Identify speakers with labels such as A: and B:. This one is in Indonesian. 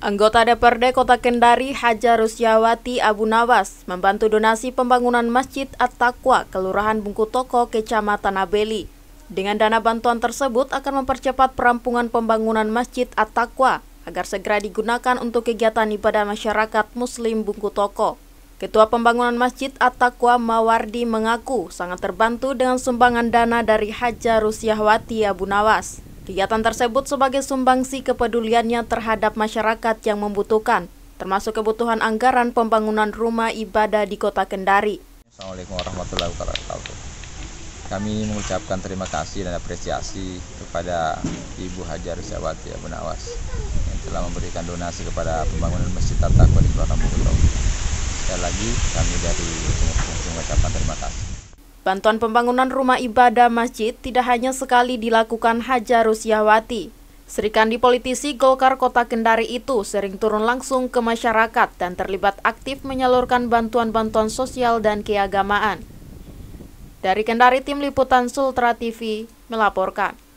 A: Anggota DPRD Kota Kendari Hajar Rusyawati Abu Nawas membantu donasi pembangunan Masjid At-Taqwa, Kelurahan Bungku Toko, Kecamatan Abeli. Dengan dana bantuan tersebut akan mempercepat perampungan pembangunan Masjid At-Taqwa agar segera digunakan untuk kegiatan ibadah masyarakat muslim Bungku Toko. Ketua Pembangunan Masjid At-Taqwa Mawardi mengaku sangat terbantu dengan sumbangan dana dari Hajar Rusyawati Abu Nawas. Kegiatan tersebut sebagai sumbangsi kepeduliannya terhadap masyarakat yang membutuhkan, termasuk kebutuhan anggaran pembangunan rumah ibadah di kota Kendari.
B: Assalamualaikum warahmatullahi wabarakatuh. Kami mengucapkan terima kasih dan apresiasi kepada Ibu Hajar Syawati Abu Nawas yang telah memberikan donasi kepada pembangunan Masjid Tata di Kota Kelurahan Sekali lagi kami dari mengucapkan terima kasih.
A: Bantuan pembangunan rumah ibadah masjid tidak hanya sekali dilakukan Haja Rusyawati. Serikandi politisi Golkar Kota Kendari itu sering turun langsung ke masyarakat dan terlibat aktif menyalurkan bantuan-bantuan sosial dan keagamaan. Dari Kendari Tim Liputan Sultra TV melaporkan.